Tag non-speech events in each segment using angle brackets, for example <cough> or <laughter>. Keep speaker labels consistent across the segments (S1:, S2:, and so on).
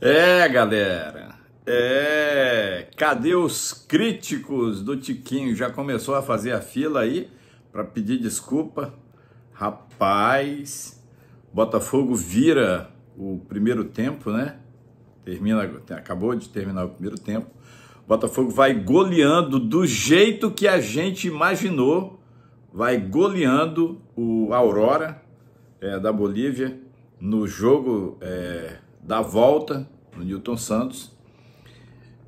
S1: É, galera. É, cadê os críticos do Tiquinho? Já começou a fazer a fila aí para pedir desculpa? Rapaz, Botafogo vira o primeiro tempo, né? Termina, acabou de terminar o primeiro tempo. Botafogo vai goleando do jeito que a gente imaginou. Vai goleando o Aurora é, da Bolívia no jogo. É, da volta, no Newton Santos.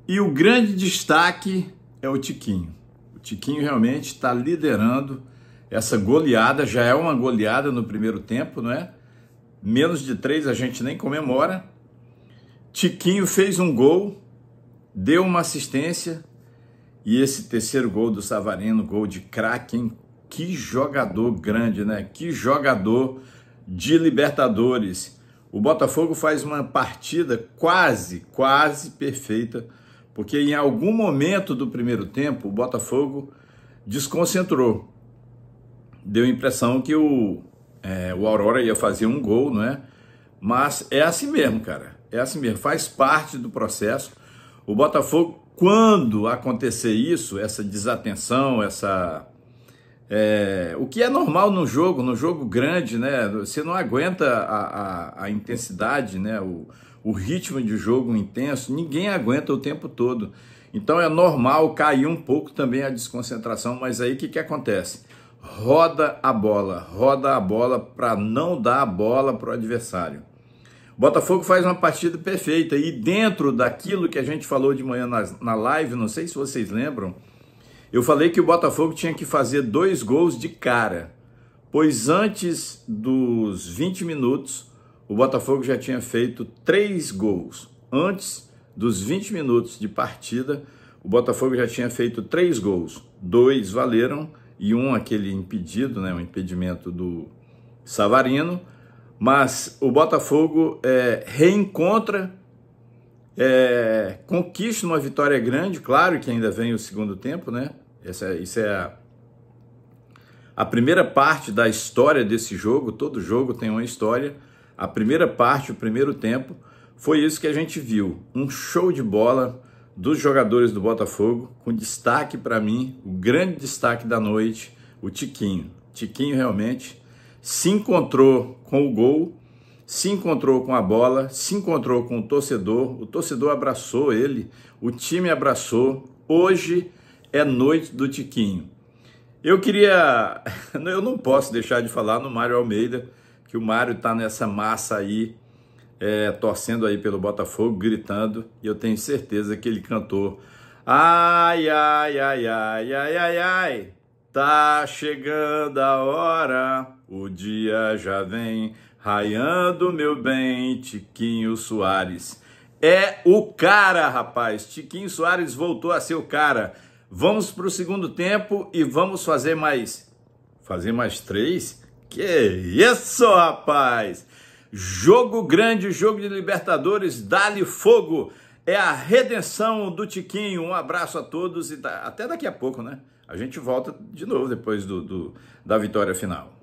S1: E o grande destaque é o Tiquinho. O Tiquinho realmente está liderando essa goleada, já é uma goleada no primeiro tempo, não é? Menos de três a gente nem comemora. Tiquinho fez um gol, deu uma assistência e esse terceiro gol do Savarino, gol de craque, hein? Que jogador grande, né? Que jogador de Libertadores. O Botafogo faz uma partida quase, quase perfeita, porque em algum momento do primeiro tempo o Botafogo desconcentrou. Deu a impressão que o, é, o Aurora ia fazer um gol, não é? Mas é assim mesmo, cara. É assim mesmo. Faz parte do processo. O Botafogo, quando acontecer isso, essa desatenção, essa é, o que é normal no jogo, no jogo grande, né? Você não aguenta a, a, a intensidade, né? O, o ritmo de jogo intenso, ninguém aguenta o tempo todo. Então é normal cair um pouco também a desconcentração, mas aí o que, que acontece? Roda a bola, roda a bola para não dar a bola para o adversário. Botafogo faz uma partida perfeita e dentro daquilo que a gente falou de manhã na, na live, não sei se vocês lembram, eu falei que o Botafogo tinha que fazer dois gols de cara, pois antes dos 20 minutos o Botafogo já tinha feito três gols. Antes dos 20 minutos de partida, o Botafogo já tinha feito três gols. Dois valeram e um aquele impedido, né, um impedimento do Savarino. Mas o Botafogo é, reencontra, é, conquista uma vitória grande, claro que ainda vem o segundo tempo, né? Essa, é, isso é a primeira parte da história desse jogo. Todo jogo tem uma história. A primeira parte, o primeiro tempo, foi isso que a gente viu. Um show de bola dos jogadores do Botafogo, com destaque para mim, o grande destaque da noite, o Tiquinho. Tiquinho realmente se encontrou com o gol, se encontrou com a bola, se encontrou com o torcedor, o torcedor abraçou ele, o time abraçou. Hoje é Noite do Tiquinho. Eu queria. <laughs> Eu não posso deixar de falar no Mário Almeida, que o Mário está nessa massa aí, é, torcendo aí pelo Botafogo, gritando, e eu tenho certeza que ele cantou. Ai, ai, ai, ai, ai, ai, ai, tá chegando a hora, o dia já vem, raiando meu bem, Tiquinho Soares. É o cara, rapaz. Tiquinho Soares voltou a ser o cara. Vamos para o segundo tempo e vamos fazer mais. Fazer mais três? Que isso, rapaz! Jogo grande, jogo de Libertadores, dá-lhe fogo! É a redenção do Tiquinho. Um abraço a todos e até daqui a pouco, né? A gente volta de novo depois do, do da vitória final.